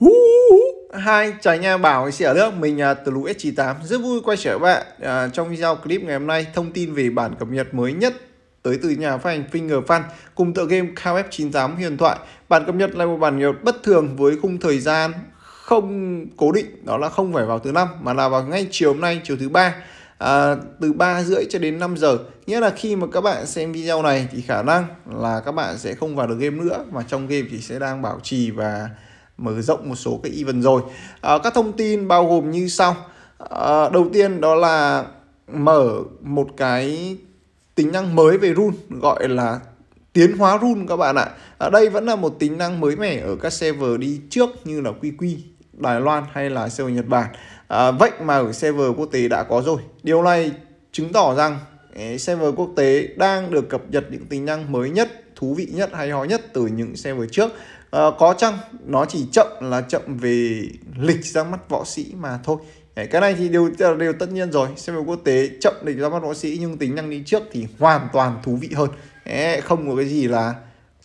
hú, hai chào anh em bảo sĩ ở nước mình à, từ lũ S98 rất vui quay trở lại à, trong video clip ngày hôm nay thông tin về bản cập nhật mới nhất tới từ nhà phát hành Finger Fan cùng tựa game KF98 huyền thoại bản cập nhật là một bản cập bất thường với khung thời gian không cố định đó là không phải vào thứ năm mà là vào ngay chiều hôm nay chiều thứ ba à, từ 3 rưỡi cho đến 5 giờ nghĩa là khi mà các bạn xem video này thì khả năng là các bạn sẽ không vào được game nữa mà trong game thì sẽ đang bảo trì và mở rộng một số cái event rồi à, các thông tin bao gồm như sau à, đầu tiên đó là mở một cái tính năng mới về run gọi là tiến hóa run các bạn ạ à, đây vẫn là một tính năng mới mẻ ở các server đi trước như là QQ Đài Loan hay là server Nhật Bản à, vậy mà ở server quốc tế đã có rồi điều này chứng tỏ rằng server quốc tế đang được cập nhật những tính năng mới nhất thú vị nhất hay ho nhất từ những server trước à, có chăng nó chỉ chậm là chậm về lịch ra mắt võ sĩ mà thôi Đấy, cái này thì đều đều tất nhiên rồi xem về quốc tế chậm lịch ra mắt võ sĩ nhưng tính năng đi trước thì hoàn toàn thú vị hơn Đấy, không có cái gì là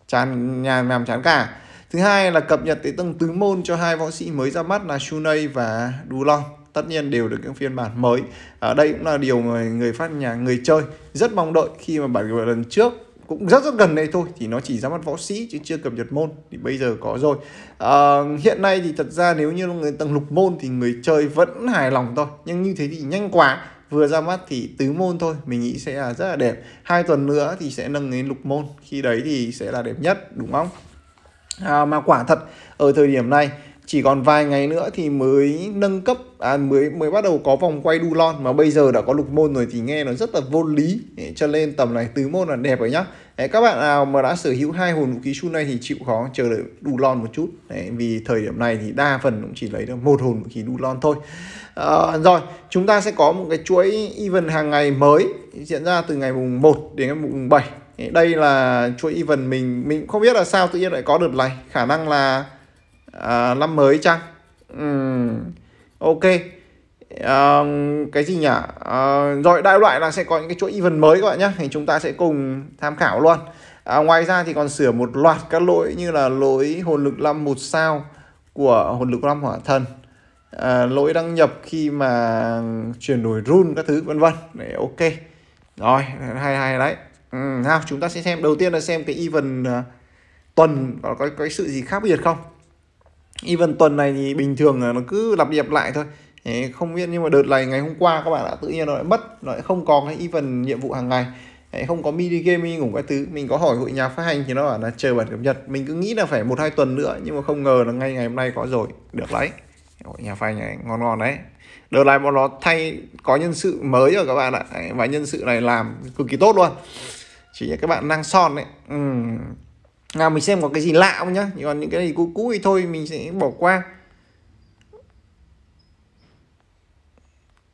chán nhà làm chán cả thứ hai là cập nhật tới tầng tứ môn cho hai võ sĩ mới ra mắt là Shunei và Dulong tất nhiên đều được những phiên bản mới ở à, đây cũng là điều người người phát nhà người chơi rất mong đợi khi mà bản lần trước cũng rất rất gần đây thôi thì nó chỉ ra mắt võ sĩ chứ chưa cập nhật môn thì bây giờ có rồi à, hiện nay thì thật ra nếu như người tầng lục môn thì người chơi vẫn hài lòng thôi nhưng như thế thì nhanh quá vừa ra mắt thì tứ môn thôi mình nghĩ sẽ là rất là đẹp hai tuần nữa thì sẽ nâng đến lục môn khi đấy thì sẽ là đẹp nhất đúng không à, mà quả thật ở thời điểm này chỉ còn vài ngày nữa thì mới nâng cấp à, mới mới bắt đầu có vòng quay đu lon mà bây giờ đã có lục môn rồi thì nghe nó rất là vô lý cho nên tầm này tứ môn là đẹp rồi nhá Đấy, các bạn nào mà đã sở hữu hai hồn vũ khí su này thì chịu khó chờ đợi đu lon một chút Đấy, vì thời điểm này thì đa phần cũng chỉ lấy được một hồn vũ khí đu lon thôi à, rồi chúng ta sẽ có một cái chuỗi event hàng ngày mới diễn ra từ ngày mùng 1 đến ngày mùng 7 đây là chuỗi event mình mình không biết là sao tự nhiên lại có đợt này khả năng là à, năm mới chăng ừ. ok à, cái gì nhỉ à, rồi đại loại là sẽ có những cái chuỗi event mới các bạn nhé thì chúng ta sẽ cùng tham khảo luôn à, ngoài ra thì còn sửa một loạt các lỗi như là lỗi hồn lực năm một sao của hồn lực năm hỏa thần à, lỗi đăng nhập khi mà chuyển đổi run các thứ vân vân để ok rồi hai hai đấy ừ, nào chúng ta sẽ xem đầu tiên là xem cái event uh, tuần có, có, cái sự gì khác biệt không even tuần này thì bình thường là nó cứ lặp đi lặp lại thôi không biết nhưng mà đợt này ngày hôm qua các bạn đã tự nhiên nó lại mất nó lại không có cái even nhiệm vụ hàng ngày không có mini game mini ngủ cái thứ mình có hỏi hội nhà phát hành thì nó bảo là chờ bản cập nhật mình cứ nghĩ là phải một hai tuần nữa nhưng mà không ngờ là ngay ngày hôm nay có rồi được đấy hội nhà phát hành này ngon ngon đấy đợt này bọn nó thay có nhân sự mới rồi các bạn ạ và nhân sự này làm cực kỳ tốt luôn chỉ là các bạn năng son đấy ừ, nào mình xem có cái gì lạ không nhá còn những cái gì cũ cũ thì thôi mình sẽ bỏ qua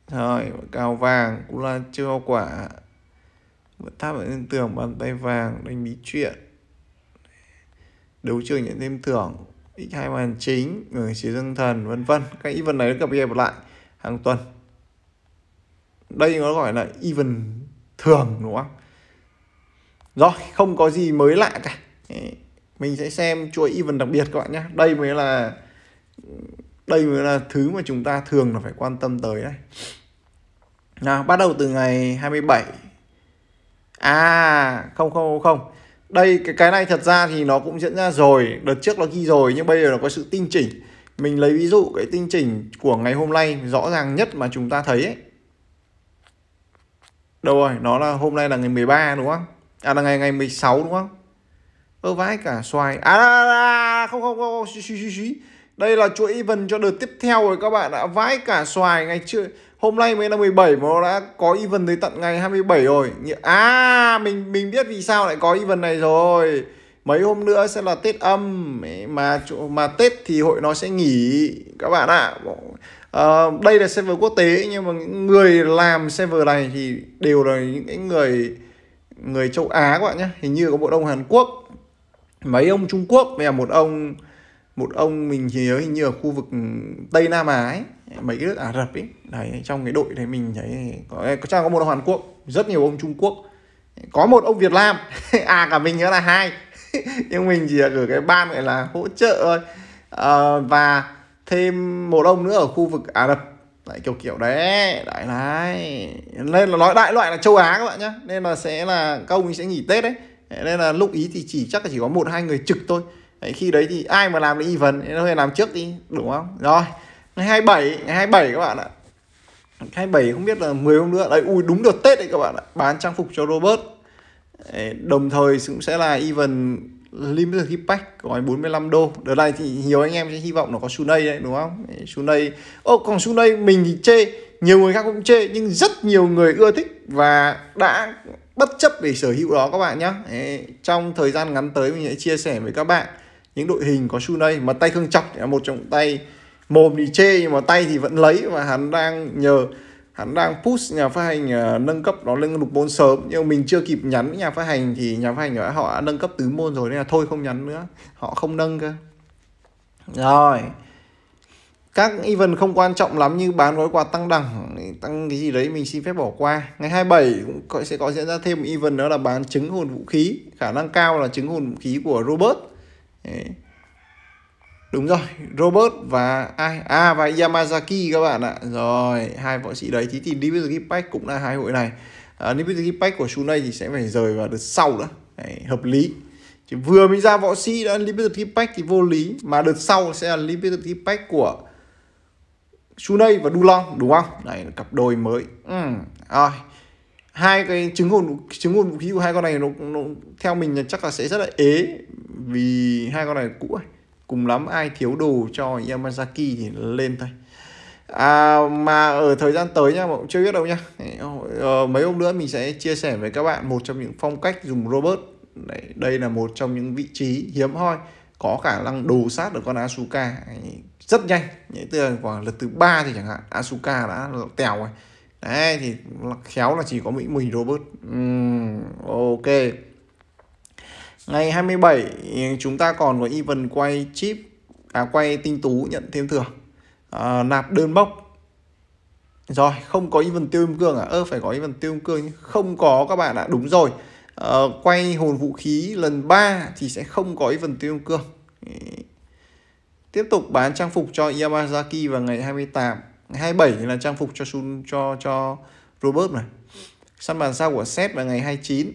rồi cào vàng cũng là chưa hoa quả vẫn tháp ở lên tường bàn tay vàng đánh bí chuyện đấu trường nhận thêm thưởng x hai màn chính người chỉ dân thần vân vân các event này gặp gặp lại hàng tuần đây nó gọi là event thường đúng không rồi không có gì mới lạ cả mình sẽ xem chuỗi event đặc biệt các bạn nhé đây mới là đây mới là thứ mà chúng ta thường là phải quan tâm tới đấy nào bắt đầu từ ngày 27 à không không không đây cái cái này thật ra thì nó cũng diễn ra rồi đợt trước nó ghi rồi nhưng bây giờ nó có sự tinh chỉnh mình lấy ví dụ cái tinh chỉnh của ngày hôm nay rõ ràng nhất mà chúng ta thấy ấy. Đâu rồi, nó là hôm nay là ngày 13 đúng không? À là ngày ngày 16 đúng không? vơ vãi cả xoài à, à, à không không không, không. Xí, xí, xí. đây là chuỗi even cho đợt tiếp theo rồi các bạn đã vãi cả xoài ngày chưa hôm nay mới là 17 mà nó đã có even tới tận ngày 27 rồi à mình mình biết vì sao lại có even này rồi mấy hôm nữa sẽ là tết âm mà mà tết thì hội nó sẽ nghỉ các bạn ạ à, đây là server quốc tế nhưng mà người làm server này thì đều là những người người châu á các bạn nhé hình như có bộ đông hàn quốc mấy ông Trung Quốc về một ông một ông mình nhớ hình như ở khu vực Tây Nam Á ấy, mấy cái nước Ả Rập ấy đấy trong cái đội đấy mình thấy có có trang có một ông Hàn Quốc rất nhiều ông Trung Quốc có một ông Việt Nam à cả mình nữa là hai nhưng mình chỉ gửi cái ban gọi là hỗ trợ thôi à, và thêm một ông nữa ở khu vực Ả Rập đấy kiểu kiểu đấy đại đấy nên là nói đại loại là châu Á các bạn nhá nên là sẽ là các ông sẽ nghỉ Tết đấy nên là lúc ý thì chỉ chắc là chỉ có một hai người trực thôi đấy, khi đấy thì ai mà làm được event nên nó phải làm trước đi đúng không rồi ngày 27 ngày 27 các bạn ạ 27 không biết là 10 hôm nữa đấy ui đúng được Tết đấy các bạn ạ bán trang phục cho Robert đấy, đồng thời cũng sẽ là event limited hip pack gói 45 đô đợt này thì nhiều anh em sẽ hy vọng nó có Sunay đấy đúng không Sunay ô còn Sunay mình thì chê nhiều người khác cũng chê nhưng rất nhiều người ưa thích và đã bất chấp để sở hữu đó các bạn nhé trong thời gian ngắn tới mình sẽ chia sẻ với các bạn những đội hình có Sunay mà tay không chọc là một trong tay mồm thì chê nhưng mà tay thì vẫn lấy và hắn đang nhờ hắn đang push nhà phát hành ờ, nâng cấp nó lên lục môn sớm nhưng mình chưa kịp nhắn với nhà phát hành thì nhà phát hành nói họ đã nâng cấp tứ môn rồi nên là thôi không nhắn nữa họ không nâng cơ rồi các event không quan trọng lắm như bán gói quà tăng đẳng tăng cái gì đấy mình xin phép bỏ qua ngày 27 cũng sẽ có diễn ra thêm một event đó là bán trứng hồn vũ khí khả năng cao là trứng hồn vũ khí của Robert đúng rồi Robert và ai à và Yamazaki các bạn ạ rồi hai võ sĩ đấy thì thì Liberty Pack cũng là hai hội này à, Liberty Pack của Shunai thì sẽ phải rời vào đợt sau đó đấy, hợp lý Chứ vừa mới ra võ sĩ đã Liberty Pack thì vô lý mà đợt sau sẽ là Liberty Pack của Sunay và Dulong đúng không? là cặp đôi mới. Ừ. Rồi. Hai cái trứng hồn trứng hồn vũ khí của hai con này nó, nó theo mình chắc là sẽ rất là ế vì hai con này cũ rồi. Cùng lắm ai thiếu đồ cho Yamazaki thì lên thôi. À, mà ở thời gian tới nha, cũng chưa biết đâu nha. Ờ, ờ, mấy hôm nữa mình sẽ chia sẻ với các bạn một trong những phong cách dùng robot. đây là một trong những vị trí hiếm hoi có khả năng đồ sát được con Asuka rất nhanh những từ khoảng lượt thứ ba thì chẳng hạn Asuka đã tèo rồi đấy thì khéo là chỉ có mỹ mình Robert uhm, ok ngày 27 chúng ta còn có event quay chip à quay tinh tú nhận thêm thưởng à, nạp đơn bốc rồi không có event tiêu im cương à ơ phải có event tiêu im cương không có các bạn ạ đúng rồi à, quay hồn vũ khí lần 3 thì sẽ không có event tiêu im cương Tiếp tục bán trang phục cho Yamazaki vào ngày 28, ngày 27 là trang phục cho Sun cho cho Robert này. Săn bàn sao của Seth vào ngày 29.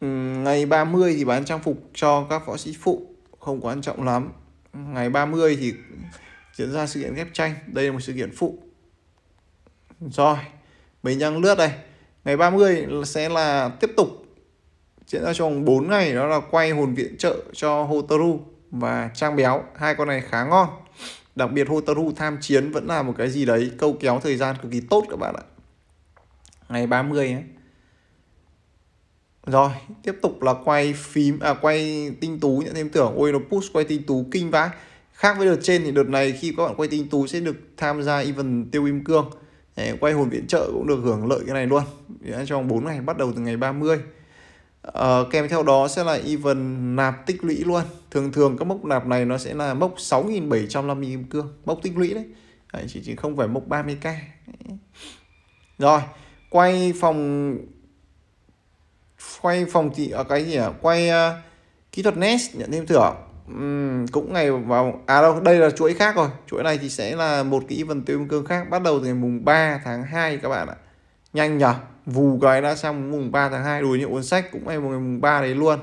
Ừ, ngày 30 thì bán trang phục cho các võ sĩ phụ không quan trọng lắm. Ngày 30 thì diễn ra sự kiện ghép tranh, đây là một sự kiện phụ. Rồi, mình đang lướt đây. Ngày 30 sẽ là tiếp tục diễn ra trong 4 ngày đó là quay hồn viện trợ cho Hotaru và Trang Béo hai con này khá ngon đặc biệt Hotaru tham chiến vẫn là một cái gì đấy câu kéo thời gian cực kỳ tốt các bạn ạ ngày 30 ấy. Rồi, tiếp tục là quay phím à quay tinh tú nhận thêm tưởng. Ôi nó push quay tinh tú kinh vãi. Khác với đợt trên thì đợt này khi các bạn quay tinh tú sẽ được tham gia event tiêu im cương. quay hồn viện trợ cũng được hưởng lợi cái này luôn. Trong 4 ngày bắt đầu từ ngày 30. Uh, kèm theo đó sẽ là even nạp tích lũy luôn thường thường các mốc nạp này nó sẽ là mốc 6.750 kim cương mốc tích lũy đấy, đấy chỉ, chỉ không phải mốc 30k rồi quay phòng quay phòng thì ở à, cái gì à quay uh, kỹ thuật nest nhận thêm thưởng uhm, cũng ngày vào à đâu đây là chuỗi khác rồi chuỗi này thì sẽ là một cái event tiêu kim cương khác bắt đầu từ ngày mùng 3 tháng 2 các bạn ạ nhanh nhở vù cái đã sang mùng 3 tháng 2 đối những cuốn sách cũng ngày mùng 3 đấy luôn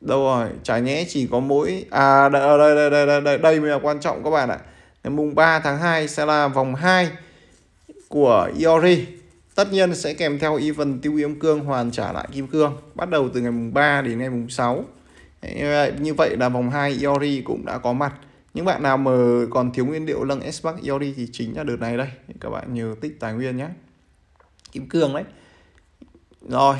đâu rồi chả nhẽ chỉ có mỗi à đây đây đây đây đây đây, đây mới là quan trọng các bạn ạ ngày mùng 3 tháng 2 sẽ là vòng 2 của Iori tất nhiên sẽ kèm theo event tiêu yếm cương hoàn trả lại kim cương bắt đầu từ ngày mùng 3 đến ngày mùng 6 như vậy là vòng 2 Iori cũng đã có mặt những bạn nào mà còn thiếu nguyên liệu lâng S Bắc Iori thì chính là đợt này đây các bạn nhớ tích tài nguyên nhé kim cương đấy rồi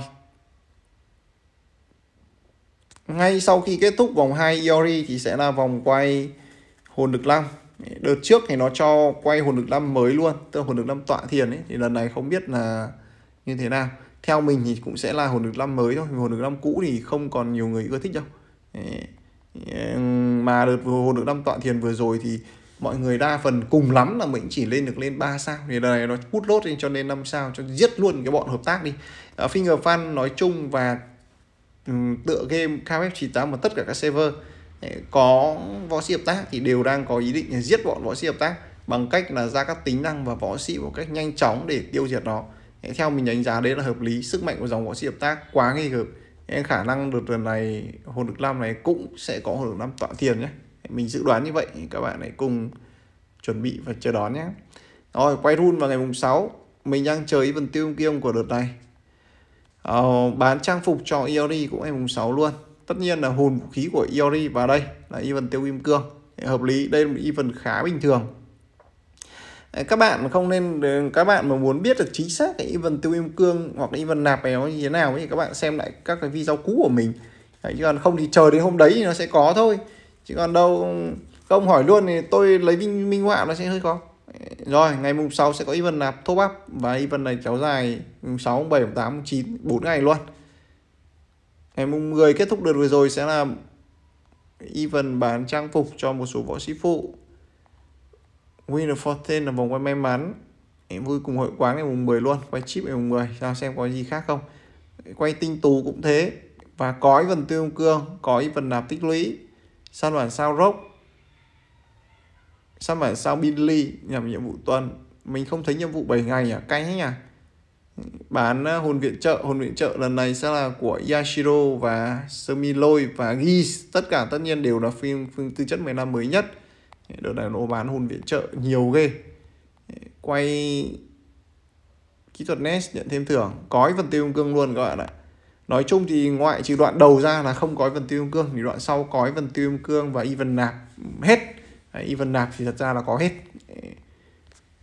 ngay sau khi kết thúc vòng 2 Yori thì sẽ là vòng quay hồn được năm đợt trước thì nó cho quay hồn được năm mới luôn tức là hồn được năm tọa thiền ấy thì lần này không biết là như thế nào theo mình thì cũng sẽ là hồn được năm mới thôi hồn được năm cũ thì không còn nhiều người ưa thích đâu mà đợt hồn được năm tọa thiền vừa rồi thì mọi người đa phần cùng lắm là mình chỉ lên được lên 3 sao thì đời này nó hút lốt lên cho nên 5 sao cho giết luôn cái bọn hợp tác đi ờ, finger fan nói chung và ừ, tựa game kf 98 và tất cả các server có võ sĩ hợp tác thì đều đang có ý định giết bọn võ sĩ hợp tác bằng cách là ra các tính năng và võ sĩ một cách nhanh chóng để tiêu diệt nó theo mình đánh giá đấy là hợp lý sức mạnh của dòng võ sĩ hợp tác quá nghi hợp khả năng đợt lần này hồn lực lam này cũng sẽ có hồn lực lam tọa tiền nhé mình dự đoán như vậy các bạn hãy cùng chuẩn bị và chờ đón nhé rồi quay run vào ngày mùng 6 mình đang chờ Ivan Tiêu Kiêm của đợt này ờ, bán trang phục cho Iori cũng ngày mùng 6 luôn tất nhiên là hồn vũ khí của Iori và đây là Ivan Tiêu Kim Cương hợp lý đây là một Ivan khá bình thường ờ, các bạn không nên các bạn mà muốn biết được chính xác cái Ivan Tiêu Kim Cương hoặc là Ivan nạp này nó như thế nào thì các bạn xem lại các cái video cũ của mình chứ còn không thì chờ đến hôm đấy thì nó sẽ có thôi chứ còn đâu không hỏi luôn thì tôi lấy minh minh họa nó sẽ hơi khó rồi ngày mùng 6 sẽ có event nạp top up và event này kéo dài mùng 6, mùng 7, mùng 8, 9, 4 ngày luôn ngày mùng 10 kết thúc đợt vừa rồi sẽ là event bán trang phục cho một số võ sĩ phụ Winner Fortune là vòng quay may mắn em vui cùng hội quán ngày mùng 10 luôn quay chip ngày mùng 10 ra xem có gì khác không quay tinh tú cũng thế và có event tiêu cương có event nạp tích lũy sao bản sao Rock sao bản sao Binley nhằm nhiệm vụ tuần mình không thấy nhiệm vụ 7 ngày à cay nhỉ à bán ờ, hồn viện trợ hồn viện trợ lần này sẽ là của Yashiro và Semiloi và Geese tất cả tất nhiên đều là phim phim tư chất năm mới nhất đợt này nó bán hồn viện trợ nhiều ghê quay kỹ thuật NES nhận thêm thưởng có cái phần tiêu cương luôn các bạn ạ nói chung thì ngoại trừ đoạn đầu ra là không có vần tiêu kim cương thì đoạn sau có vần tiêu kim cương và even nạp hết even nạp thì thật ra là có hết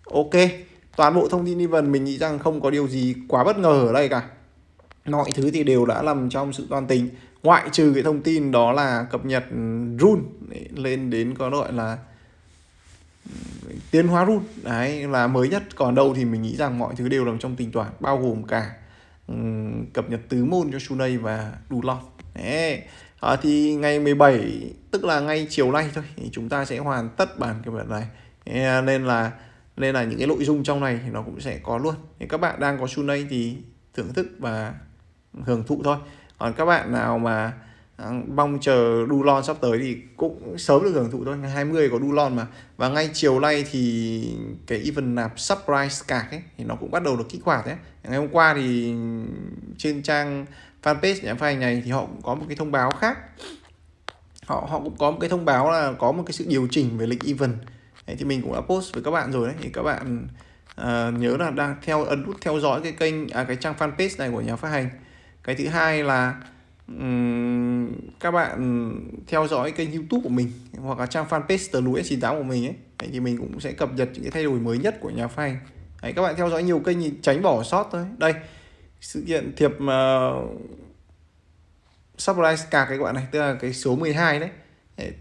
ok toàn bộ thông tin even mình nghĩ rằng không có điều gì quá bất ngờ ở đây cả mọi thứ thì đều đã nằm trong sự toàn tính ngoại trừ cái thông tin đó là cập nhật run lên đến có gọi là ừ, tiến hóa run đấy là mới nhất còn đâu thì mình nghĩ rằng mọi thứ đều nằm trong tính toán bao gồm cả cập nhật tứ môn cho Sunay và Dulov Đấy. À, thì ngày 17 tức là ngay chiều nay thôi thì chúng ta sẽ hoàn tất bản cập nhật này à, nên là nên là những cái nội dung trong này thì nó cũng sẽ có luôn thì các bạn đang có Sunay thì thưởng thức và hưởng thụ thôi còn các bạn nào mà mong chờ đu lon sắp tới thì cũng sớm được hưởng thụ thôi ngày 20 có đu lon mà và ngay chiều nay thì cái event nạp surprise cạc ấy thì nó cũng bắt đầu được kích hoạt đấy ngày hôm qua thì trên trang fanpage nhà phai này thì họ cũng có một cái thông báo khác họ họ cũng có một cái thông báo là có một cái sự điều chỉnh về lịch event đấy, thì mình cũng đã post với các bạn rồi đấy thì các bạn à, nhớ là đang theo ấn nút theo dõi cái kênh à, cái trang fanpage này của nhà phát hành cái thứ hai là các bạn theo dõi kênh youtube của mình hoặc là trang fanpage tờ lúa S98 của mình ấy thì mình cũng sẽ cập nhật những cái thay đổi mới nhất của nhà phanh đấy, các bạn theo dõi nhiều kênh thì tránh bỏ sót thôi đây sự kiện thiệp uh, ờ, surprise card cái bạn này tức là cái số 12 đấy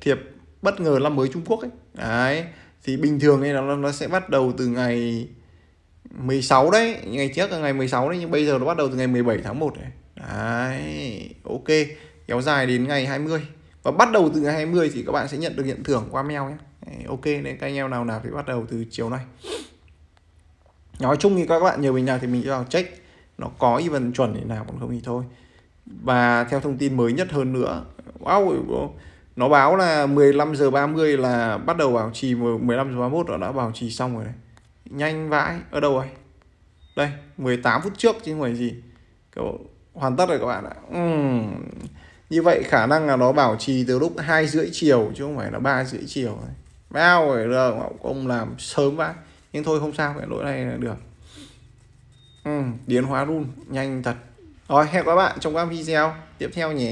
thiệp bất ngờ năm mới Trung Quốc ấy đấy thì bình thường thì nó nó sẽ bắt đầu từ ngày 16 đấy ngày trước là ngày 16 đấy nhưng bây giờ nó bắt đầu từ ngày 17 tháng 1 này Đấy, ok kéo dài đến ngày 20 và bắt đầu từ ngày 20 thì các bạn sẽ nhận được hiện thưởng qua mail nhé Đấy, ok nên các anh em nào nào thì bắt đầu từ chiều nay nói chung thì các bạn nhờ mình nào thì mình vào check nó có event chuẩn thì nào còn không thì thôi và theo thông tin mới nhất hơn nữa wow nó báo là 15 giờ 30 là bắt đầu bảo trì 15 giờ 31 nó đã bảo trì xong rồi này nhanh vãi ở đâu rồi đây 18 phút trước chứ không phải gì kiểu hoàn tất rồi các bạn ạ uhm. như vậy khả năng là nó bảo trì từ lúc hai rưỡi chiều chứ không phải là ba rưỡi chiều bao phải giờ ông làm sớm quá nhưng thôi không sao cái lỗi này là được uhm. biến hóa run nhanh thật rồi hẹn các bạn trong các video tiếp theo nhé